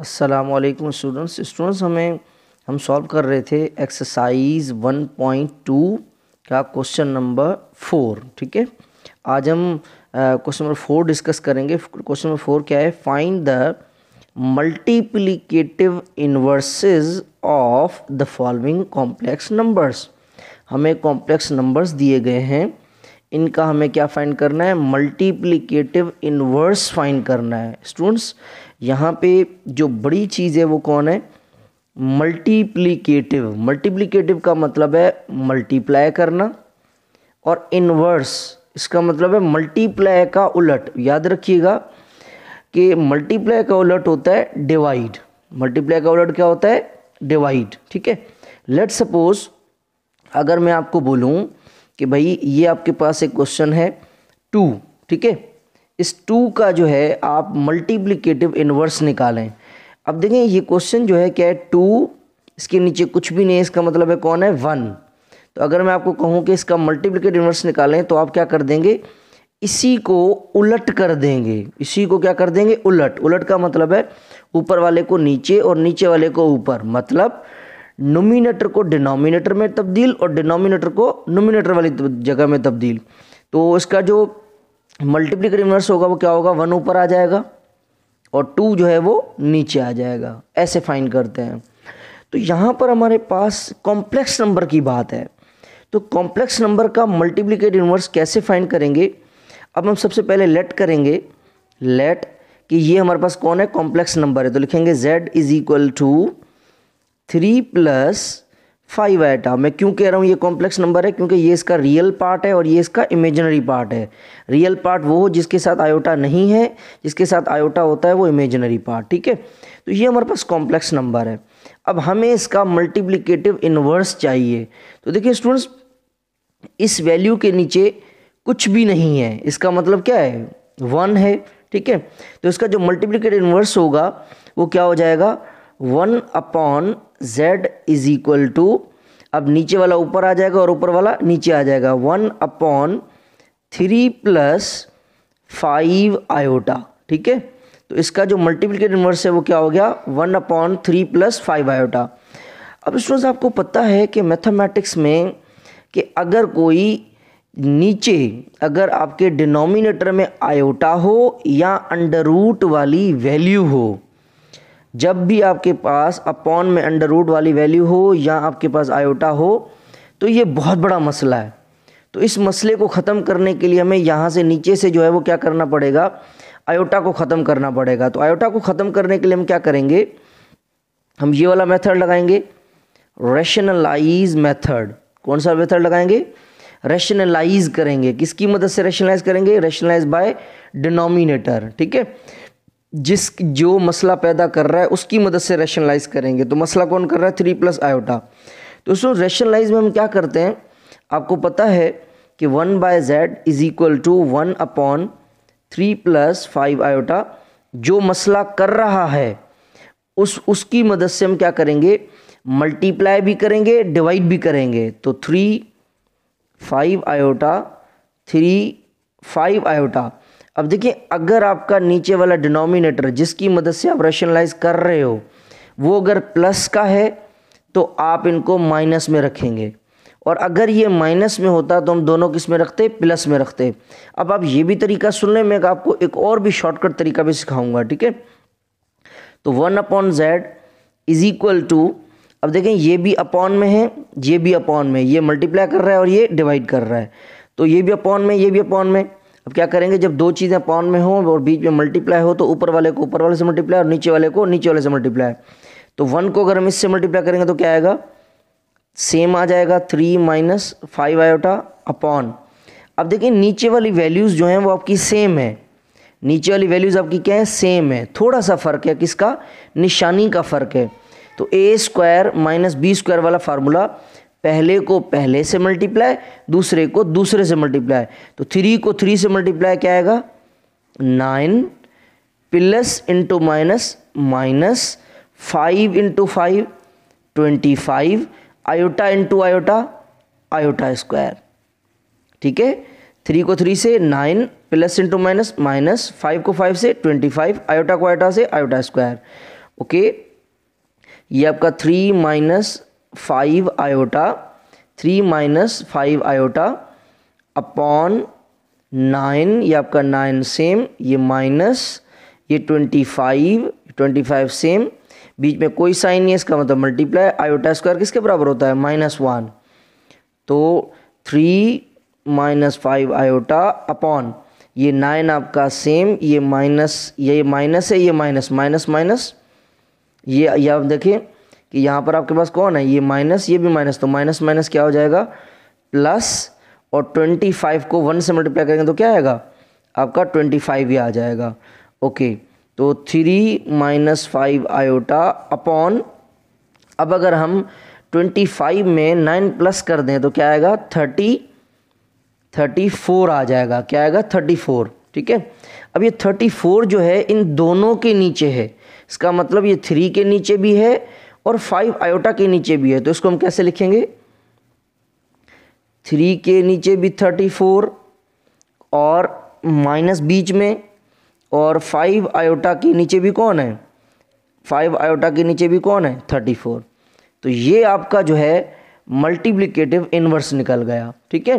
Aslam students students हमें हम solve कर रहे थे एक्सरसाइज 1.2 का क्वेश्चन नंबर फोर ठीक है आज हम क्वेश्चन नंबर फोर डिस्कस करेंगे क्वेश्चन नंबर फोर क्या है find the multiplicative inverses of the following complex numbers हमें कॉम्प्लेक्स नंबर्स दिए गए हैं इनका हमें क्या फाइंड करना है मल्टीप्लीकेटिव इन्वर्स फाइंड करना है स्टूडेंट्स यहाँ पे जो बड़ी चीज़ है वो कौन है मल्टीप्लीकेटिव मल्टीप्लीकेटिव का मतलब है मल्टीप्लाई करना और इनवर्स इसका मतलब है मल्टीप्लाई का उलट याद रखिएगा कि मल्टीप्लाई का उलट होता है डिवाइड मल्टीप्लाई का उलट क्या होता है डिवाइड ठीक है लेट सपोज अगर मैं आपको बोलूँ कि भाई ये आपके पास एक क्वेश्चन है टू ठीक है इस टू का जो है आप मल्टीप्लिकेटिव इन्वर्स निकालें अब देखें ये क्वेश्चन जो है क्या है टू इसके नीचे कुछ भी नहीं है इसका मतलब है कौन है वन तो अगर मैं आपको कहूँ कि इसका मल्टीप्लिकेट इन्वर्स निकालें तो आप क्या कर देंगे इसी को उलट कर देंगे इसी को क्या कर देंगे उलट उलट का मतलब है ऊपर वाले को नीचे और नीचे वाले को ऊपर मतलब नोमिनेटर को डिनोमिनेटर में तब्दील और डिनोमिनेटर को नोमिनेटर वाली जगह में तब्दील तो इसका जो मल्टीप्लिक इनवर्स होगा वो क्या होगा वन ऊपर आ जाएगा और टू जो है वो नीचे आ जाएगा ऐसे फाइन करते हैं तो यहाँ पर हमारे पास कॉम्प्लेक्स नंबर की बात है तो कॉम्प्लेक्स नंबर का मल्टीप्लिकेट इनवर्स कैसे फाइंड करेंगे अब हम सबसे पहले लेट करेंगे लेट कि ये हमारे पास कौन है कॉम्प्लेक्स नंबर है तो लिखेंगे z is equal to three plus five iota मैं क्यों कह रहा हूँ ये कॉम्प्लेक्स नंबर है क्योंकि ये इसका रियल पार्ट है और ये इसका इमेजनरी पार्ट है रियल पार्ट वो हो जिसके साथ आयोटा नहीं है जिसके साथ आयोटा होता है वो इमेजनरी पार्ट ठीक है तो ये हमारे पास कॉम्प्लेक्स नंबर है अब हमें इसका मल्टीप्लीकेटिव इन्वर्स चाहिए तो देखिए स्टूडेंट्स इस वैल्यू के नीचे कुछ भी नहीं है इसका मतलब क्या है वन है ठीक है तो इसका जो मल्टीप्लीकेट इन्वर्स होगा वो क्या हो जाएगा one upon Z is equal to अब नीचे वाला ऊपर आ जाएगा और ऊपर वाला नीचे आ जाएगा one upon three plus five iota ठीक है तो इसका जो मल्टीप्लीकेट इनवर्स है वो क्या हो गया one upon three plus five iota अब स्टूडेंट्स आपको पता है कि मैथमेटिक्स में कि अगर कोई नीचे अगर आपके डिनोमिनेटर में आयोटा हो या अंडर रूट वाली वैल्यू हो जब भी आपके पास अपॉन में अंडर रूट वाली वैल्यू हो या आपके पास आयोटा हो तो ये बहुत बड़ा मसला है तो इस मसले को ख़त्म करने के लिए हमें यहाँ से नीचे से जो है वो क्या करना पड़ेगा आयोटा को ख़त्म करना पड़ेगा तो आयोटा को ख़त्म करने के लिए हम क्या करेंगे हम ये वाला मेथड लगाएंगे रेशनलाइज मेथड कौन सा मेथड लगाएंगे रेशनलाइज करेंगे किसकी मदद से रेशनलाइज करेंगे रेशनलाइज बाय डिनोमिनेटर ठीक है जिस जो मसला पैदा कर रहा है उसकी मदद से रैशनलाइज करेंगे तो मसला कौन कर रहा है थ्री प्लस आयोटा तो दोस्तों रैशनलाइज में हम क्या करते हैं आपको पता है कि one by Z is equal to one upon three plus five iota जो मसला कर रहा है उस उसकी मदद से हम क्या करेंगे मल्टीप्लाई भी करेंगे डिवाइड भी करेंगे तो three five iota three five iota अब देखिए अगर आपका नीचे वाला डिनोमिनेटर जिसकी मदद से आप रेशनलाइज कर रहे हो वो अगर प्लस का है तो आप इनको माइनस में रखेंगे और अगर ये माइनस में होता तो हम दोनों किस में रखते प्लस में रखते अब आप ये भी तरीका सुन लें मैं आपको एक और भी शॉर्टकट तरीका भी सिखाऊंगा ठीक है तो one upon Z is equal to अब देखें ये भी अपॉन में है ये भी अपॉन में ये मल्टीप्लाई कर रहा है और ये डिवाइड कर रहा है तो ये भी अपॉन में ये भी अपॉन में अब क्या करेंगे जब दो चीज़ें पॉन में हों और बीच में मल्टीप्लाई हो तो ऊपर वाले को ऊपर वाले से मल्टीप्लाई और नीचे वाले को नीचे वाले से मल्टीप्लाई तो वन को अगर हम इससे मल्टीप्लाई करेंगे तो क्या आएगा सेम आ जाएगा three minus five iota upon अब देखिए नीचे वाली वैल्यूज़ जो हैं वो आपकी सेम है नीचे वाली वैल्यूज़ आपकी क्या है सेम है थोड़ा सा फ़र्क है किसका निशानी का फ़र्क है तो A square minus B square वाला फार्मूला पहले को पहले से मल्टीप्लाई दूसरे को दूसरे से मल्टीप्लाई तो थ्री को थ्री से मल्टीप्लाई क्या आएगा nine plus into minus minus five into five twenty five iota into iota iota square ठीक है थ्री को थ्री से nine plus into minus minus five को फाइव से ट्वेंटी फाइव आयोटा को आयोटा से आयोटा स्क्वायर ओके ये आपका three minus five iota three minus five iota upon nine ये आपका नाइन सेम ये माइनस ये twenty five twenty five same बीच में कोई साइन नहीं है इसका मतलब मल्टीप्लाई आयोटा स्क्वायर किसके बराबर होता है माइनस वन तो three minus five iota upon ये नाइन आपका सेम ये माइनस ये माइनस है ये माइनस माइनस माइनस ये आप देखें कि यहाँ पर आपके पास कौन है ये माइनस ये भी माइनस तो माइनस माइनस क्या हो जाएगा प्लस और ट्वेंटी फाइव को वन से मल्टीप्लाई करेंगे तो क्या आएगा आपका ट्वेंटी फाइव ही आ जाएगा ओके तो three minus five iota upon अब अगर हम ट्वेंटी फाइव में नाइन प्लस कर दें तो क्या आएगा थर्टी थर्टी फोर आ जाएगा क्या आएगा थर्टी फोर ठीक है अब ये थर्टी फोर जो है इन दोनों के नीचे है इसका मतलब ये थ्री के नीचे भी है और फाइव आयोटा के नीचे भी है तो इसको हम कैसे लिखेंगे थ्री के नीचे भी थर्टी फोर और माइनस बीच में और फाइव आयोटा के नीचे भी कौन है फाइव आयोटा के नीचे भी कौन है थर्टी फोर तो ये आपका जो है मल्टीप्लिकेटिव इन्वर्स निकल गया ठीक है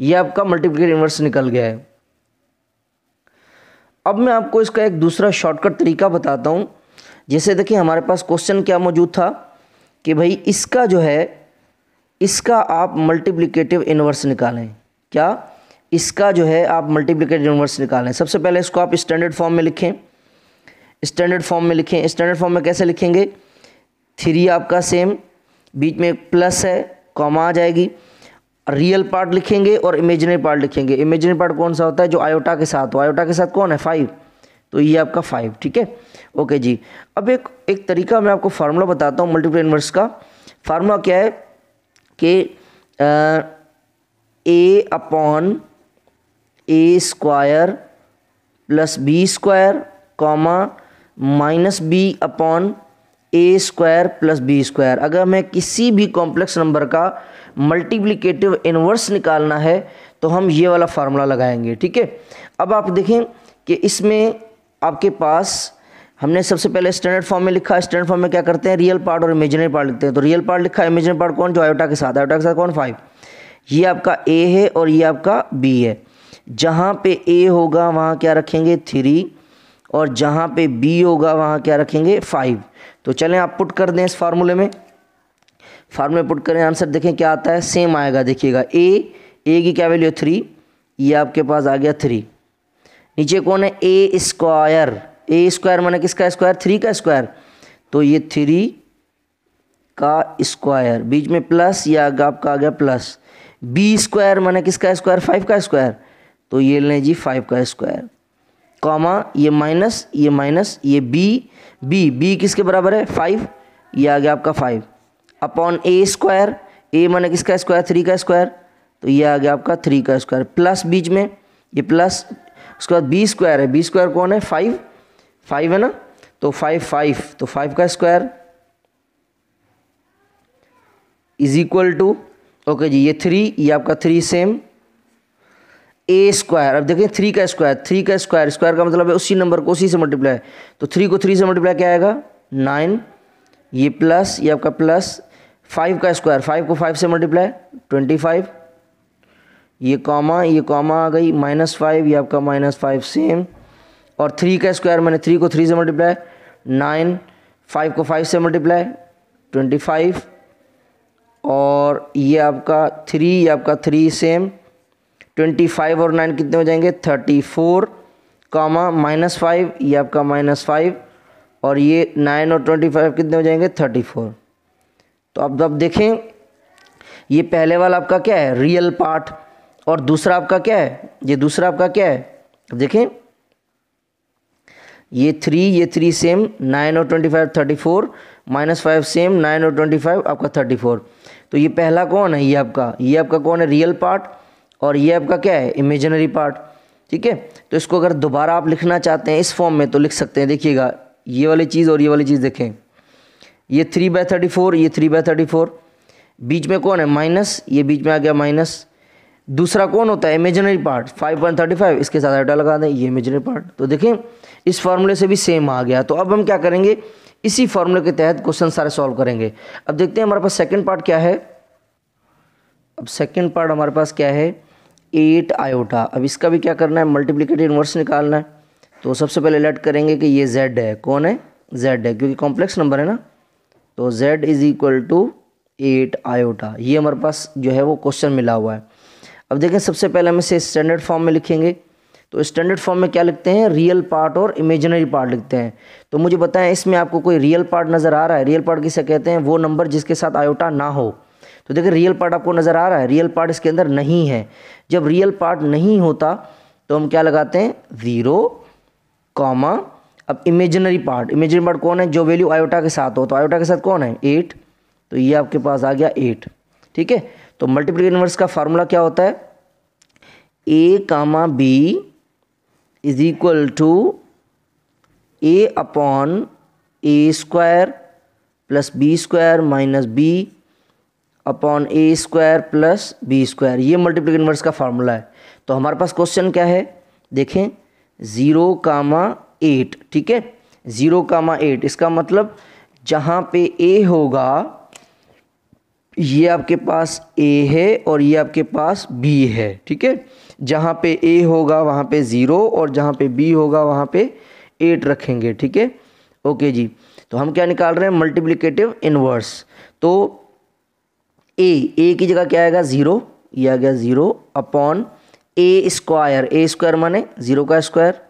ये आपका मल्टीप्लिकेटिव इन्वर्स निकल गया है अब मैं आपको इसका एक दूसरा शॉर्टकट तरीका बताता हूँ जैसे देखिए हमारे पास क्वेश्चन क्या मौजूद था कि भाई इसका जो है इसका आप मल्टीप्लिकेटिव इन्वर्स निकालें क्या इसका जो है आप मल्टीप्लिकेटिव इन्वर्स निकालें सबसे पहले इसको आप स्टैंडर्ड फॉर्म में लिखें स्टैंडर्ड फॉर्म में लिखें स्टैंडर्ड फॉर्म में कैसे लिखेंगे थ्री आपका सेम बीच में एक प्लस है कॉमा आ जाएगी रियल पार्ट लिखेंगे और इमेजनरी पार्ट लिखेंगे इमेजनरी पार्ट कौन सा होता है जो आयोटा के साथ हो आयोटा के साथ कौन है फाइव तो ये आपका फाइव ठीक है ओके जी अब एक एक तरीका मैं आपको फार्मूला बताता हूँ मल्टीपल इन्वर्स का फार्मूला क्या है कि A upon A square plus B square comma minus B upon A square plus B square अगर हमें किसी भी कॉम्प्लेक्स नंबर का मल्टीप्लिकेटिव इन्वर्स निकालना है तो हम ये वाला फार्मूला लगाएंगे ठीक है अब आप देखें कि इसमें आपके पास हमने सबसे पहले स्टैंडर्ड फॉर्म में लिखा स्टैंडर्ड फॉर्म में क्या करते हैं रियल पार्ट और इमेजिनरी पार्ट लिखते हैं तो रियल पार्ट लिखा इमेजिनरी पार्ट कौन जो आयोटा के साथ आयोटा के साथ कौन फाइव ये आपका ए है और ये आपका बी है जहाँ पे ए होगा वहाँ क्या रखेंगे थ्री और जहाँ पे बी होगा वहाँ क्या रखेंगे फाइव तो चलें आप पुट कर दें इस फार्मूले में फार्मूले पुट करें आंसर देखें क्या आता है सेम आएगा देखिएगा ए ए की क्या वैल्यू थ्री ये आपके पास आ गया थ्री नीचे कौन है ए स्क्वायर ए स्क्वायर माना किसका स्क्वायर थ्री का स्क्वायर तो ये थ्री का स्क्वायर बीच में प्लस या आपका आ गया प्लस बी स्क्वायर माना किसका स्क्वायर फाइव का स्क्वायर तो ये लें जी फाइव का स्क्वायर कॉमा ये माइनस ये माइनस ये बी बी बी किसके बराबर है फाइव ये आ गया आपका five upon A square A माना किसका स्क्वायर थ्री का स्क्वायर तो ये आ गया आपका थ्री का स्क्वायर प्लस बीच में ये प्लस उसके बाद बी स्क्वायर है बी स्क्वायर कौन है फाइव फाइव है ना तो फाइव फाइव तो फाइव का square is equal to okay जी ये थ्री ये आपका थ्री सेम ए स्क्वायर अब देखें थ्री का स्क्वायर थ्री का स्क्वायर स्क्वायर का मतलब है उसी नंबर को उसी से मल्टीप्लाई तो थ्री को थ्री से मल्टीप्लाई क्या आएगा नाइन ये प्लस ये आपका प्लस फाइव का स्क्वायर फाइव को फाइव से मल्टीप्लाई ट्वेंटी फाइव ये कॉमा ये कॉमा आ गई माइनस फाइव ये आपका माइनस फाइव सेम और थ्री का स्क्वायर मैंने थ्री को थ्री से मल्टीप्लाई नाइन फाइव को फाइव से मल्टीप्लाई ट्वेंटी फाइव और ये आपका थ्री ये आपका थ्री सेम ट्वेंटी फाइव और नाइन कितने हो जाएंगे thirty four comma minus five ये आपका माइनस फाइव और ये नाइन और ट्वेंटी फाइव कितने हो जाएंगे थर्टी फोर तो अब जब देखें ये पहले वाला आपका क्या है रियल पार्ट और दूसरा आपका क्या है ये दूसरा आपका क्या है अब देखें ये थ्री ये थ्री सेम नाइन और twenty five thirty four minus five same nine और ट्वेंटी फाइव आपका थर्टी फोर तो ये पहला कौन है ये आपका ये आपका कौन है रियल पार्ट और ये आपका क्या है इमेजनरी पार्ट ठीक है तो इसको अगर दोबारा आप लिखना चाहते हैं इस फॉर्म में तो लिख सकते हैं देखिएगा ये वाली चीज़ और ये वाली चीज़ देखें ये थ्री बाय थर्टी फोर ये थ्री बाय थर्टी फोर बीच में कौन है माइनस ये बीच में आ गया माइनस दूसरा कौन होता है इमेजनरी पार्ट 5.35 इसके साथ अल्टा लगा दें ये इमेजनरी पार्ट तो देखें इस फार्मूले से भी सेम आ गया तो अब हम क्या करेंगे इसी फार्मूले के तहत क्वेश्चन सारे सॉल्व करेंगे अब देखते हैं हमारे पास सेकंड पार्ट क्या है अब सेकंड पार्ट हमारे पास क्या है एट आयोटा अब इसका भी क्या करना है मल्टीप्लीकेट इनवर्स निकालना है तो सबसे पहले लेट करेंगे कि ये जेड है कौन है जेड है क्योंकि कॉम्प्लेक्स नंबर है ना तो Z is equal to eight iota ये हमारे पास जो है वो क्वेश्चन मिला हुआ है अब देखें सबसे पहले हम इसे स्टैंडर्ड फॉर्म में लिखेंगे तो स्टैंडर्ड फॉर्म में क्या लिखते हैं रियल पार्ट और इमेजनरी पार्ट लिखते हैं तो मुझे बताएं इसमें आपको कोई रियल पार्ट नज़र आ रहा है रियल पार्ट किसे कहते हैं वो नंबर जिसके साथ आयोटा ना हो तो देखिए रियल पार्ट आपको नज़र आ रहा है रियल पार्ट इसके अंदर नहीं है जब रियल पार्ट नहीं होता तो हम क्या लगाते हैं ज़ीरो कॉमा अब इमेजनरी पार्ट इमेजनरी पार्ट कौन है जो वैल्यू आयोटा के साथ हो तो आयोटा के साथ कौन है एट तो ये आपके पास आ गया एट ठीक है तो मल्टीप्ली इनवर्स का फार्मूला क्या होता है A comma B is equal to A upon A square plus B square minus B upon A square plus B square ये मल्टीप्ली इनवर्स का फार्मूला है तो हमारे पास क्वेश्चन क्या है देखें ज़ीरो कामा एट ठीक है ज़ीरो कामा एट इसका मतलब जहाँ पे ए होगा ये आपके पास ए है और ये आपके पास बी है ठीक है जहाँ पे ए होगा वहाँ पे ज़ीरो और जहाँ पे बी होगा वहाँ पे एट रखेंगे ठीक है ओके जी तो हम क्या निकाल रहे हैं मल्टीप्लिकेटिव इनवर्स तो ए ए की जगह क्या आएगा ज़ीरो ये आ गया zero upon A square A square माने ज़ीरो का स्क्वायर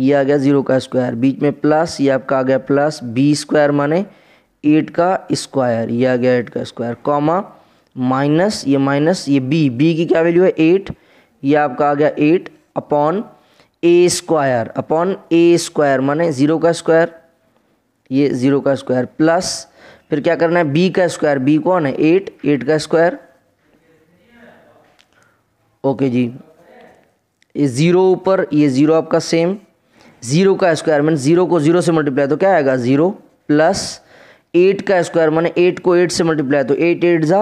ये आ गया ज़ीरो का स्क्वायर बीच में प्लस ये आपका आ गया प्लस बी स्क्वायर माने एट का स्क्वायर ये आ गया एट का स्क्वायर कॉमा माइनस ये माइनस ये बी बी की क्या वैल्यू है एट ये आपका आ गया एट अपॉन ए स्क्वायर अपॉन ए स्क्वायर माने ज़ीरो का स्क्वायर ये ज़ीरो का स्क्वायर प्लस फिर क्या करना है बी का स्क्वायर बी कौन है एट एट का स्क्वायर ओके जी ये ज़ीरो ऊपर ये ज़ीरो आपका सेम ज़ीरो का स्क्वायर मैंने ज़ीरो को ज़ीरो से मल्टीप्लाई तो क्या आएगा ज़ीरो प्लस एट का स्क्वायर माने एट को एट से मल्टीप्लाई तो एट एट ज़ा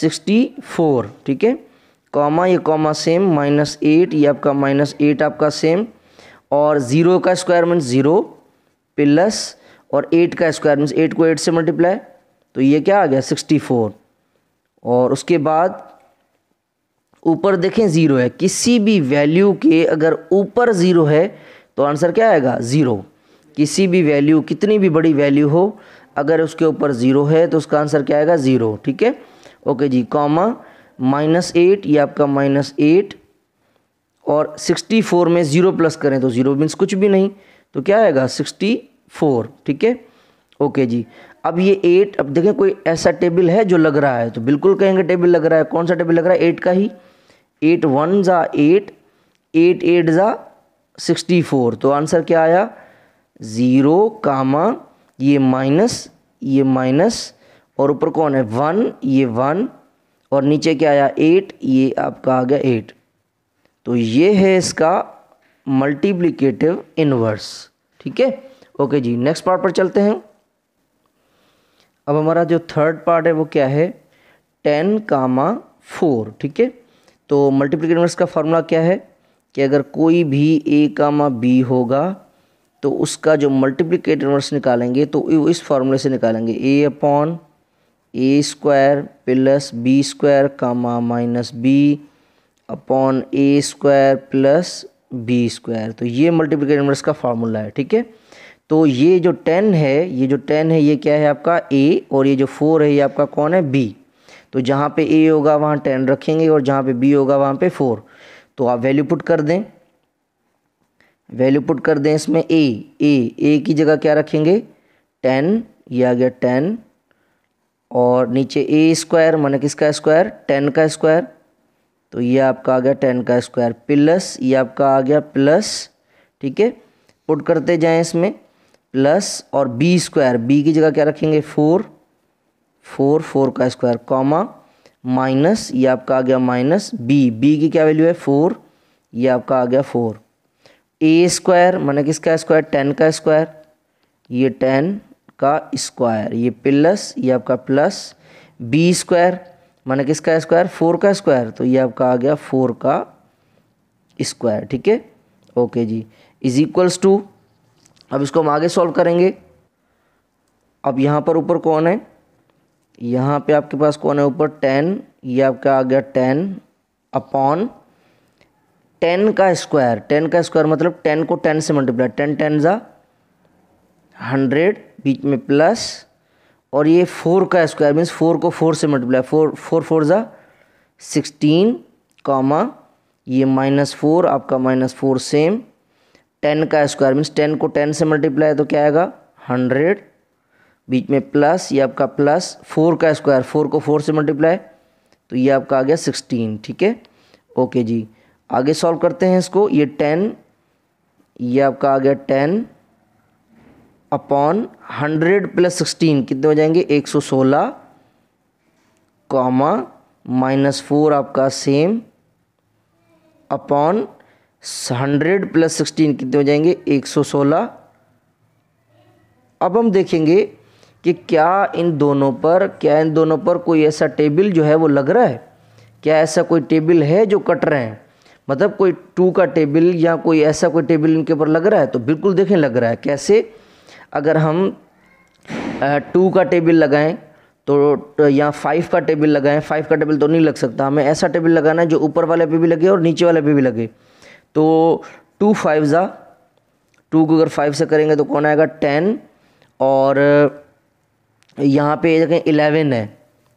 सिक्सटी फोर ठीक है कॉमा ये कॉमा सेम माइनस एट ये आपका माइनस एट आपका सेम और ज़ीरो का स्क्वायर मीन्स ज़ीरो प्लस और एट का स्क्वायर मीन्स एट को एट से मल्टीप्लाई तो ये क्या आ गया सिक्सटी फोर और उसके बाद ऊपर देखें ज़ीरो है किसी भी वैल्यू के अगर ऊपर ज़ीरो है तो आंसर क्या आएगा ज़ीरो किसी भी वैल्यू कितनी भी बड़ी वैल्यू हो अगर उसके ऊपर ज़ीरो है तो उसका आंसर क्या आएगा ज़ीरो ठीक है ओके जी कॉमा माइनस एट या आपका माइनस एट और सिक्सटी फोर में ज़ीरो प्लस करें तो ज़ीरो मीन्स कुछ भी नहीं तो क्या आएगा सिक्सटी फोर ठीक है ओके जी अब ये एट अब देखें कोई ऐसा टेबल है जो लग रहा है तो बिल्कुल कहेंगे टेबल लग रहा है कौन सा टेबल लग रहा है एट का ही एट वन ज़ा एट एट एट ज़ा सिक्सटी फोर तो आंसर क्या आया ज़ीरो कामा ये माइनस ये माइनस और ऊपर कौन है वन ये वन और नीचे क्या आया एट ये आपका आ गया एट तो ये है इसका मल्टीप्लिकेटिव इनवर्स ठीक है ओके जी नेक्स्ट पार्ट पर चलते हैं अब हमारा जो थर्ड पार्ट है वो क्या है टेन कामा फोर ठीक है तो मल्टीप्लिकेटिव इनवर्स का फार्मूला क्या है कि अगर कोई भी ए कामा बी होगा तो उसका जो मल्टीप्लीकेट इनवर्स निकालेंगे तो इस फार्मूले से निकालेंगे A upon A square plus B square comma minus B upon A square plus B square तो ये मल्टीप्लीकेट इनवर्स का फार्मूला है ठीक है तो ये जो टेन है ये जो टेन है ये क्या है आपका ए और ये जो फोर है ये आपका कौन है बी तो जहाँ पे ए होगा वहाँ टेन रखेंगे और जहाँ पे बी होगा वहाँ पे फोर तो आप वैल्यू पुट कर दें वैल्यू पुट कर दें इसमें ए ए ए की जगह क्या रखेंगे टेन ये आ गया टेन और नीचे ए स्क्वायर मैंने किसका स्क्वायर टेन का स्क्वायर तो ये आपका आ गया टेन का स्क्वायर प्लस ये आपका आ गया प्लस ठीक है पुट करते जाएं इसमें प्लस और बी स्क्वायर बी की जगह क्या रखेंगे फोर फोर फोर का स्क्वायर कॉमा माइनस ये आपका आ गया माइनस बी बी की क्या वैल्यू है फोर ये आपका आ गया फोर ए स्क्वायर मैंने किसका स्क्वायर टेन का स्क्वायर ये टेन का स्क्वायर ये प्लस ये आपका प्लस बी स्क्वायर मैंने किसका स्क्वायर फोर का स्क्वायर तो ये आपका आ गया फोर का स्क्वायर ठीक है ओके जी इज इक्वल्स टू अब इसको हम आगे सॉल्व करेंगे अब यहाँ पर ऊपर कौन है यहाँ पे आपके पास कौन है ऊपर टेन ये आपका आ गया टेन अपॉन टेन का स्क्वायर टेन का स्क्वायर मतलब टेन को टेन से मल्टीप्लाई टेन टेन ज़ा हंड्रेड बीच में प्लस और ये फोर का स्क्वायर मीन्स फोर को फोर से मल्टीप्लाई फोर फोर फोर ज़ा सिक्सटीन कॉमा ये माइनस फोर आपका माइनस फोर सेम टेन का स्क्वायर मीन्स टेन को टेन से मल्टीप्लाई तो क्या आएगा हंड्रेड बीच में प्लस ये आपका प्लस फोर का स्क्वायर फोर को फोर से मल्टीप्लाई तो ये आपका आ गया सिक्सटीन ठीक है ओके जी आगे सॉल्व करते हैं इसको ये टेन ये आपका आ गया ten upon hundred plus sixteen कितने हो जाएंगे एक सौ सोलह कॉमा माइनस फोर आपका same upon hundred plus sixteen कितने हो जाएंगे एक सौ सोलह अब हम देखेंगे कि क्या इन दोनों पर क्या इन दोनों पर कोई ऐसा टेबल जो है वो लग रहा है क्या ऐसा कोई टेबल है जो कट रहे हैं मतलब कोई टू का टेबल या कोई ऐसा कोई टेबल इनके ऊपर लग रहा है तो बिल्कुल देखें लग रहा है कैसे अगर हम टू का टेबल लगाएं तो, तो या फाइव का टेबल लगाएं फाइव का टेबल तो नहीं लग सकता हमें ऐसा टेबल लगाना है जो ऊपर वाले पे भी लगे और नीचे वाले पे भी लगे तो टू फाइव ज़ा टू को अगर फाइव से करेंगे तो कौन आएगा टेन और यहाँ पे देखें इलेवन है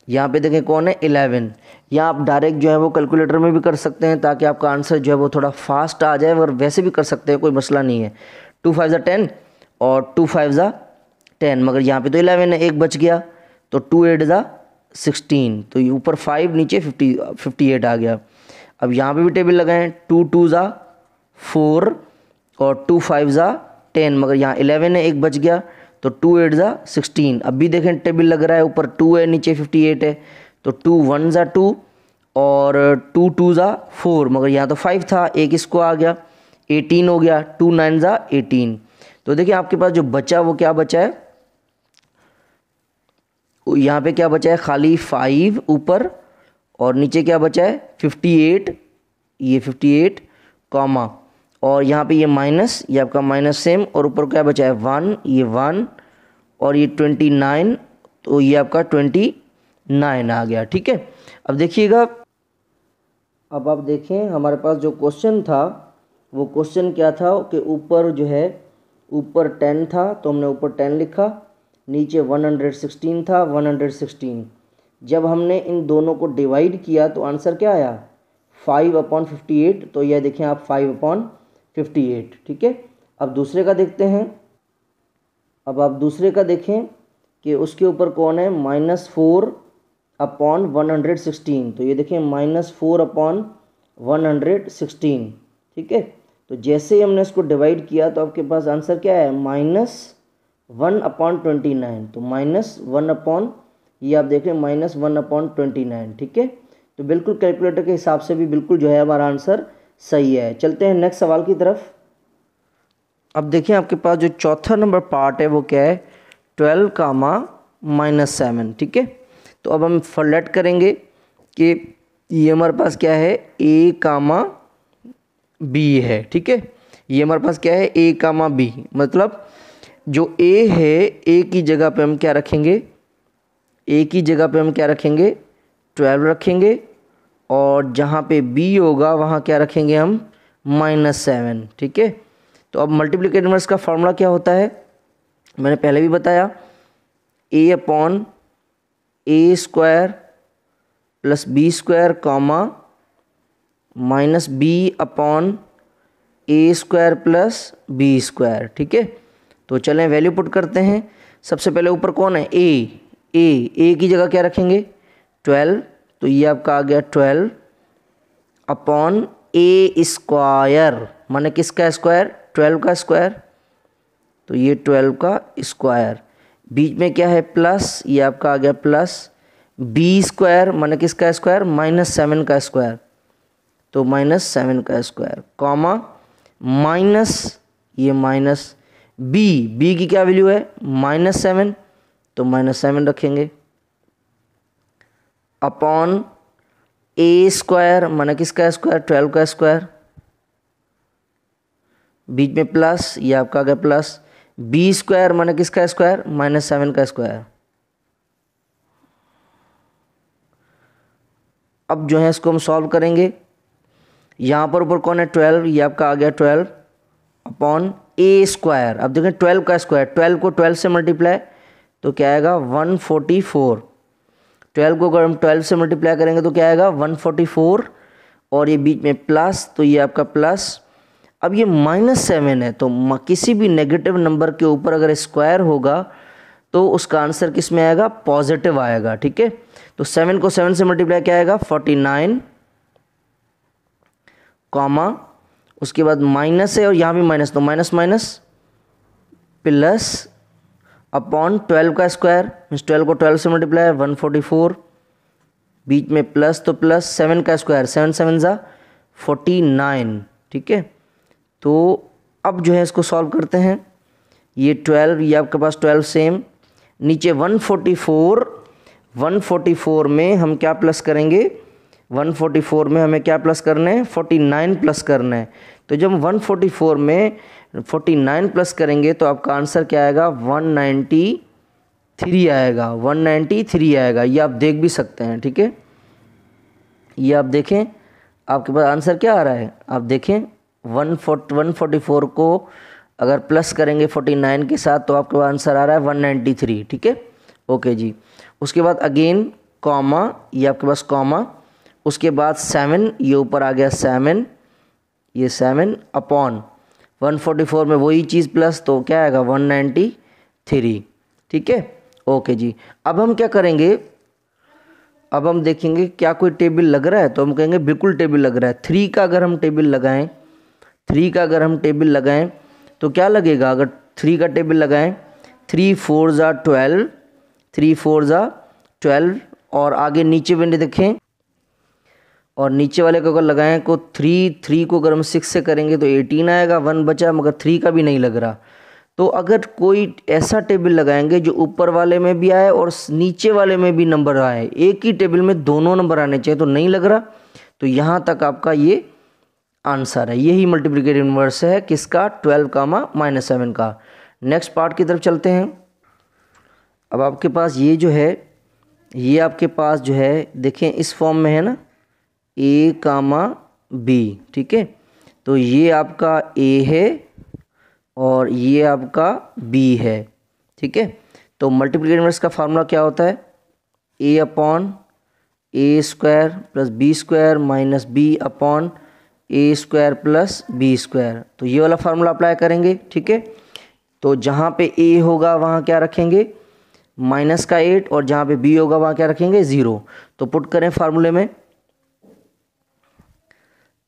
यहाँ पे देखें कौन है इलेवन या आप डायरेक्ट जो है वो कैलकुलेटर में भी कर सकते हैं ताकि आपका आंसर जो है वो थोड़ा फास्ट आ जाए और वैसे भी कर सकते हैं कोई मसला नहीं है टू फाइव ज़ा टेन और टू फाइव ज़ा टेन मगर यहाँ पे तो इलेवन है एक बच गया तो टू एट ज़ा सिक्सटीन तो ये ऊपर फाइव नीचे फिफ्टी फिफ्टी एट आ गया अब यहाँ पे भी टेबल लगाएं टू टू ज़ा फोर और टू फाइव ज़ा टेन मगर यहाँ इलेवन है एक बच गया तो टू एट ज़ा सिक्सटीन अब भी देखें टेबल लग रहा है ऊपर टू है नीचे फिफ्टी एट है तो टू वन ज़ा टू और टू टू ज़ा फोर मगर यहाँ तो फाइव था एक इसको आ गया एटीन हो गया टू नाइन ज़ा एटीन तो देखिए आपके पास जो बचा वो क्या बचा है यहाँ पे क्या बचा है खाली फाइव ऊपर और नीचे क्या बचा है फिफ्टी एट ये फिफ्टी एट कॉमा और यहाँ पे ये माइनस ये आपका माइनस सेम और ऊपर क्या बचा है वन ये वन और ये ट्वेंटी नाइन तो ये आपका ट्वेंटी नाइन आ गया ठीक है अब देखिएगा अब आप देखें हमारे पास जो क्वेश्चन था वो क्वेश्चन क्या था कि ऊपर जो है ऊपर टेन था तो हमने ऊपर टेन लिखा नीचे वन हंड्रेड सिक्सटीन था वन हंड्रेड सिक्सटीन जब हमने इन दोनों को डिवाइड किया तो आंसर क्या आया फाइव अपॉन फिफ्टी एट तो यह देखें आप फाइव अपॉन फिफ्टी एट ठीक है अब दूसरे का देखते हैं अब आप दूसरे का देखें कि उसके ऊपर कौन है minus four upon one hundred sixteen तो ये देखें minus four upon one hundred sixteen ठीक है तो जैसे ही हमने इसको डिवाइड किया तो आपके पास आंसर क्या है minus one upon twenty nine तो माइनस वन अपॉन ये आप देख minus one upon twenty nine ठीक है तो बिल्कुल कैलकुलेटर के हिसाब से भी बिल्कुल जो है हमारा आंसर सही है चलते हैं नेक्स्ट सवाल की तरफ अब देखिए आपके पास जो चौथा नंबर पार्ट है वो क्या है ट्वेल्व कामा माइनस सेवन ठीक है तो अब हम फलेट करेंगे कि ये हमारे पास क्या है ए कामा बी है ठीक है ये हमारे पास क्या है ए कामा बी मतलब जो ए है ए की जगह पे हम क्या रखेंगे ए की जगह पे हम क्या रखेंगे ट्वेल्व रखेंगे और जहाँ पे b होगा वहाँ क्या रखेंगे हम माइनस सेवन ठीक है तो अब मल्टीप्लीकेट इनवर्स का फॉर्मूला क्या होता है मैंने पहले भी बताया A upon A square plus B square comma minus B upon A square plus B square ठीक है तो चलें वैल्यू पुट करते हैं सबसे पहले ऊपर कौन है a ए ए की जगह क्या रखेंगे ट्वेल्व तो ये आपका आ गया ट्वेल्व अपॉन ए स्क्वायर माने किसका स्क्वायर ट्वेल्व का स्क्वायर तो ये ट्वेल्व का स्क्वायर बीच में क्या है प्लस ये आपका आ गया प्लस बी स्क्वायर माने किसका स्क्वायर माइनस सेवन का स्क्वायर तो माइनस सेवन का स्क्वायर कॉमा माइनस ये माइनस बी बी की क्या वैल्यू है माइनस सेवन तो माइनस सेवन रखेंगे अपॉन ए स्क्वायर मन किसका स्क्वायर ट्वेल्व का स्क्वायर बीच में प्लस ये आपका आ गया प्लस बी स्क्वायर मन किसका स्क्वायर माइनस सेवन का स्क्वायर अब जो है इसको हम सॉल्व करेंगे यहाँ पर ऊपर कौन है ट्वेल्व ये आपका आ गया ट्वेल्व अपॉन ए स्क्वायर अब देखें ट्वेल्व का स्क्वायर ट्वेल्व को ट्वेल्व से मल्टीप्लाई तो क्या आएगा वन फोर्टी फोर ट्वेल्व को अगर हम ट्वेल्व से मल्टीप्लाई करेंगे तो क्या आएगा वन फोर्टी फोर और ये बीच में प्लस तो ये आपका प्लस अब ये माइनस सेवन है तो किसी भी नेगेटिव नंबर के ऊपर अगर स्क्वायर होगा तो उसका आंसर किस में आएगा पॉजिटिव आएगा ठीक है तो सेवन को सेवन से मल्टीप्लाई क्या आएगा फोर्टी नाइन कॉमा उसके बाद माइनस है और यहाँ भी माइनस तो minus minus plus upon twelve का स्क्वायर मीन्स ट्वेल्व को ट्वेल्व से मल्टीप्लाई वन फोर्टी फोर बीच में प्लस तो प्लस सेवन का स्क्वायर सेवन सेवन ज़ा फोर्टी नाइन ठीक है तो अब जो है इसको सॉल्व करते हैं ये ट्वेल्व ये आपके पास ट्वेल्व सेम नीचे one forty four one forty four में हम क्या प्लस करेंगे वन फोर्टी फोर में हमें क्या प्लस करना है फोर्टी नाइन प्लस करना है तो जब वन फोर्टी फोर में फोर्टी नाइन प्लस करेंगे तो आपका आंसर क्या आएगा वन नाइन्टी थ्री आएगा वन नाइन्टी थ्री आएगा ये आप देख भी सकते हैं ठीक है ये आप देखें आपके पास आंसर क्या आ रहा है आप देखें one forty one forty four को अगर प्लस करेंगे फोर्टी नाइन के साथ तो आपके पास आंसर आ रहा है वन नाइन्टी थ्री ठीक है ओके जी उसके बाद अगेन कॉमा ये आपके पास कॉमा उसके बाद सेवन ये ऊपर आ गया सेवन ये सेवन अपॉन वन फोर में वही चीज़ प्लस तो क्या आएगा वन नाइन्टी थ्री ठीक है ओके जी अब हम क्या करेंगे अब हम देखेंगे क्या कोई टेबल लग रहा है तो हम कहेंगे बिल्कुल टेबल लग रहा है थ्री का अगर हम टेबल लगाएं थ्री का अगर हम टेबल लगाएं तो क्या लगेगा अगर थ्री का टेबल लगाएं थ्री फोर ज़ा ट्वेल्व थ्री फोर ज़ा ट्वेल्व और आगे नीचे मैंने देखें और नीचे वाले को अगर लगाएं को थ्री थ्री को अगर हम सिक्स से करेंगे तो एटीन आएगा वन बचा मगर थ्री का भी नहीं लग रहा तो अगर कोई ऐसा टेबल लगाएंगे जो ऊपर वाले में भी आए और नीचे वाले में भी नंबर आए एक ही टेबल में दोनों नंबर आने चाहिए तो नहीं लग रहा तो यहाँ तक आपका ये आंसर है यही मल्टीप्लीकेट यूनिवर्स है किसका ट्वेल्व कामा माइनस सेवन का नेक्स्ट पार्ट की तरफ चलते हैं अब आपके पास ये जो है ये आपके पास जो है देखें इस फॉर्म में है ना ए कामा बी ठीक है तो ये आपका ए है और ये आपका बी है ठीक है तो मल्टीप्लिकेट इन्वर्स का फार्मूला क्या होता है A upon A square plus B square minus B upon A square plus B square तो ये वाला फार्मूला अप्लाई करेंगे ठीक है तो जहाँ पे ए होगा वहाँ क्या रखेंगे माइनस का एट और जहाँ पे बी होगा वहाँ क्या रखेंगे ज़ीरो तो पुट करें फार्मूले में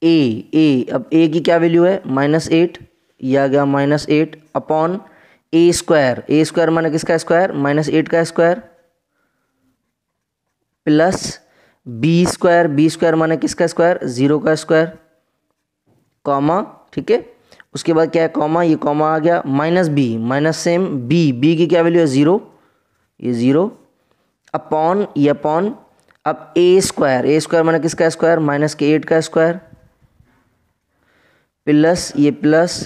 ए ए अब ए की क्या वैल्यू है माइनस एट ये आ गया minus eight upon A square A square माने किसका स्क्वायर माइनस एट का square plus B square B square माने किसका स्क्वायर जीरो का स्क्वायर कॉमा ठीक है उसके बाद क्या है कॉमा ये कॉमा आ गया minus B minus same B B की क्या वैल्यू है ज़ीरो ये ज़ीरो अपॉन ये अपॉन अब ए स्क्वायर ए स्क्वायर माने किसका स्क्वायर माइनस के एट का स्क्वायर प्लस ये प्लस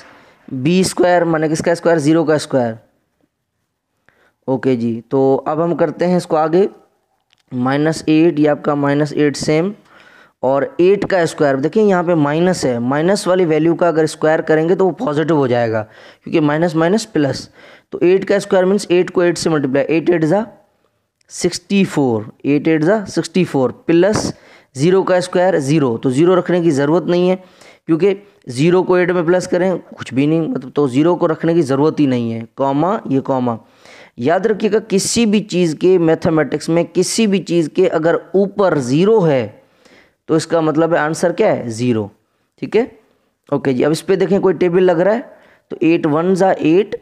बी स्क्वायर मैंने किसका स्क्वायर ज़ीरो का स्क्वायर ओके जी तो अब हम करते हैं इसको आगे माइनस एट या आपका माइनस एट सेम और एट का स्क्वायर देखिए यहाँ पे माइनस है माइनस वाली वैल्यू का अगर स्क्वायर करेंगे तो वो पॉजिटिव हो जाएगा क्योंकि माइनस माइनस प्लस तो एट का स्क्वायर मीन्स एट को एट से मल्टीप्लाई एट एट ज़ा सिक्सटी फोर एट एट ज़ा सिक्सटी फोर प्लस ज़ीरो का स्क्वायर ज़ीरो तो ज़ीरो रखने की ज़रूरत नहीं है क्योंकि ज़ीरो को एट में प्लस करें कुछ भी नहीं मतलब तो ज़ीरो को रखने की ज़रूरत ही नहीं है कॉमा ये कॉमा याद रखिएगा किसी भी चीज़ के मैथमेटिक्स में किसी भी चीज़ के अगर ऊपर ज़ीरो है तो इसका मतलब है आंसर क्या है ज़ीरो ठीक है ओके जी अब इस पर देखें कोई टेबल लग रहा है तो एट वन ज़ा एट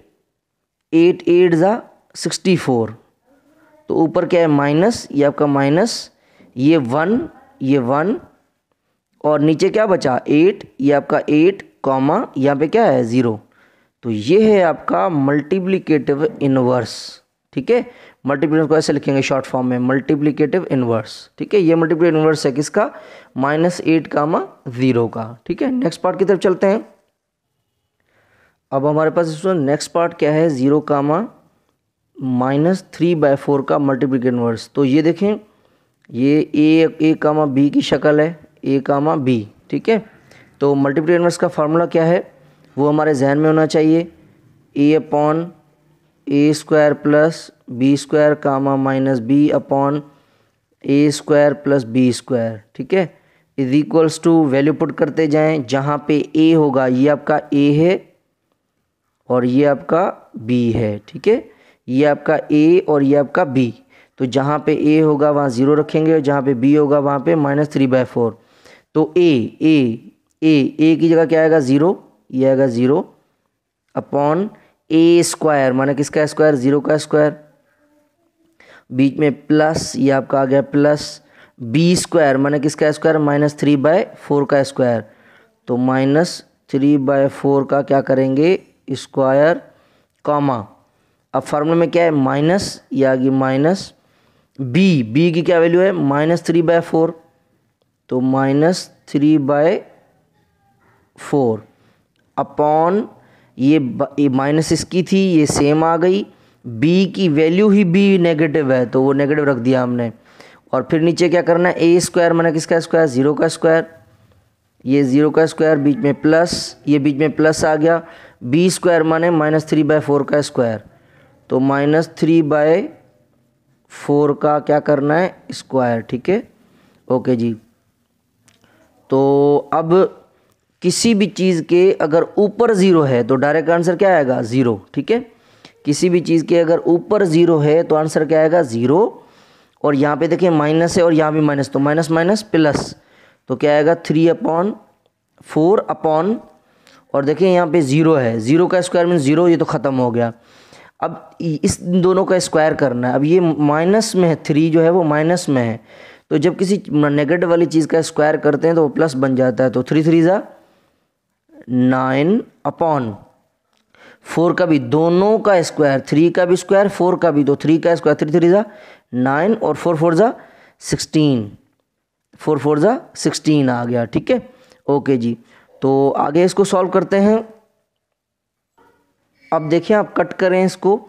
एट एट ज़ा सिक्सटी फोर तो ऊपर क्या है माइनस ये आपका माइनस ये वन ये वन और नीचे क्या बचा एट ये आपका एट कॉमा यहाँ पे क्या है ज़ीरो तो ये है आपका मल्टीप्लिकेटिव इनवर्स ठीक है मल्टीप्लिकेटिव को ऐसे लिखेंगे शॉर्ट फॉर्म में मल्टीप्लिकेटिव इनवर्स ठीक है ये मल्टीप्लिकेटिव इनवर्स है किसका माइनस एट कामा ज़ीरो का ठीक है नेक्स्ट पार्ट की तरफ चलते हैं अब हमारे पास नेक्स्ट पार्ट क्या है zero comma minus three by four का मल्टीप्लिकेट इनवर्स तो ये देखें ये ए ए कामा बी की शक्ल है ए कामा बी ठीक है तो मल्टीप्ली इन्वर्स का फार्मूला क्या है वो हमारे जहन में होना चाहिए a upon A square plus B square comma minus B upon A square plus B square ठीक है is equals to value put करते जाएं जहाँ पे ए होगा ये आपका ए है और ये आपका बी है ठीक है ये आपका ए और ये आपका बी तो जहाँ पे ए होगा वहाँ ज़ीरो रखेंगे और जहाँ पे बी होगा वहाँ पे माइनस थ्री बाय फोर तो ए ए ए ए की जगह क्या आएगा ज़ीरो ये आएगा ज़ीरो अपॉन ए स्क्वायर माने किसका स्क्वायर ज़ीरो का स्क्वायर बीच में प्लस ये आपका आ गया प्लस बी स्क्वायर माने किसका square minus three by four का स्क्वायर तो माइनस थ्री बाय फोर का क्या करेंगे स्क्वायर कॉमा अब फार्मूले में क्या है माइनस या आगे माइनस बी बी की क्या वैल्यू है माइनस थ्री बाय फोर तो minus three by four upon ये माइनस इसकी थी ये सेम आ गई बी की वैल्यू ही बी नेगेटिव है तो वो नेगेटिव रख दिया हमने और फिर नीचे क्या करना है ए स्क्वायर मैंने किसका स्क्वायर ज़ीरो का स्क्वायर ये ज़ीरो का स्क्वायर बीच में प्लस ये बीच में प्लस आ गया बी स्क्वायर माने माइनस थ्री बाय फोर का स्क्वायर तो माइनस थ्री बाय फोर का क्या करना है स्क्वायर ठीक है ओके जी तो अब किसी भी चीज़ के अगर ऊपर ज़ीरो है तो डायरेक्ट आंसर क्या आएगा ज़ीरो ठीक है किसी भी चीज़ के अगर ऊपर ज़ीरो है तो आंसर क्या आएगा ज़ीरो और यहाँ पे देखिए माइनस है और यहाँ भी माइनस तो माइनस माइनस प्लस तो क्या आएगा थ्री अपॉन फोर अपॉन और देखिए यहाँ पे ज़ीरो है ज़ीरो का स्क्वायर मीन ज़ीरो ये तो ख़त्म हो गया अब इस दोनों का स्क्वायर करना है अब ये माइनस में है थ्री जो है वो माइनस में है तो जब किसी नेगेटिव वाली चीज़ का स्क्वायर करते हैं तो वो प्लस बन जाता है तो थ्री थ्री ज़ा नाइन अपॉन फोर का भी दोनों का स्क्वायर थ्री का भी स्क्वायर फोर का भी तो थ्री का स्क्वायर थ्री थ्री ज़ा नाइन और फोर फोर ज़ा सिक्सटीन फोर फोर ज़ा सिक्सटीन आ गया ठीक है ओके जी तो आगे इसको सॉल्व करते हैं अब देखिए आप कट करें इसको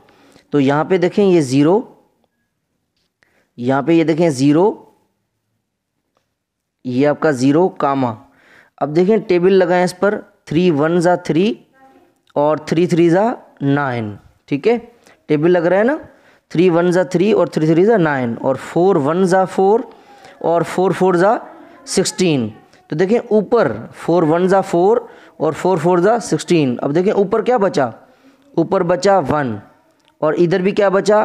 तो यहाँ पे देखें ये ज़ीरो यहाँ पे ये देखें ज़ीरो ये आपका ज़ीरो कामा अब देखें टेबल लगाएं इस पर थ्री वन ज़ा थ्री और थ्री थ्री ज़ा नाइन ठीक है टेबल लग रहा है ना थ्री वन ज़ा थ्री और थ्री थ्री ज़ा नाइन और फोर वन ज़ा फोर और फोर फोर ज़ा सिक्सटीन तो देखें ऊपर फोर वन ज़ा फोर और फोर फोर ज़ा सिक्सटीन अब देखें ऊपर क्या बचा ऊपर बचा वन और इधर भी क्या बचा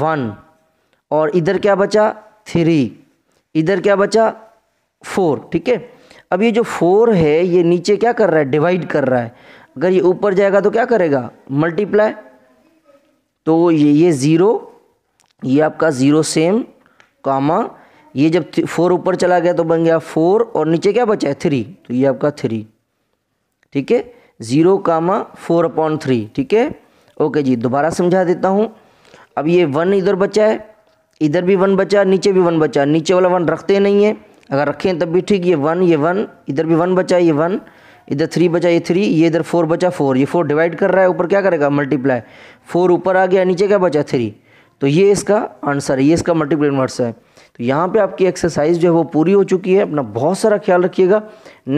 वन और इधर क्या बचा थ्री इधर क्या बचा फोर ठीक है अब ये जो फोर है ये नीचे क्या कर रहा है डिवाइड कर रहा है अगर ये ऊपर जाएगा तो क्या करेगा मल्टीप्लाई तो ये ये ज़ीरो ये आपका ज़ीरो सेम कामा ये जब फोर ऊपर चला गया तो बन गया फोर और नीचे क्या बचा है थ्री तो ये आपका थ्री ठीक है zero comma four upon three ठीक है ओके जी दोबारा समझा देता हूँ अब ये वन इधर बचा है इधर भी वन बचा नीचे भी वन बचा नीचे वाला वन रखते नहीं है अगर रखें तब भी ठीक ये वन ये वन इधर भी वन बचा ये वन इधर थ्री बचा ये थ्री ये इधर फोर बचा फोर ये फोर डिवाइड कर रहा है ऊपर क्या करेगा मल्टीप्लाई फोर ऊपर आ गया नीचे क्या बचा थ्री तो ये इसका आंसर है ये इसका मल्टीप्लाई इन्वर्स है तो यहाँ पे आपकी एक्सरसाइज जो है वो पूरी हो चुकी है अपना बहुत सारा ख्याल रखिएगा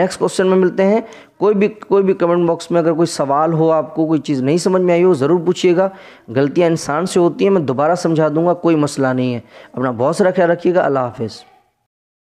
नेक्स्ट क्वेश्चन में मिलते हैं कोई भी कोई भी कमेंट बॉक्स में अगर कोई सवाल हो आपको कोई चीज़ नहीं समझ में आई हो ज़रूर पूछिएगा गलतियाँ इंसान से होती हैं मैं दोबारा समझा दूंगा कोई मसला नहीं है अपना बहुत सारा ख्याल रखिएगा अल्लाह हाफिज़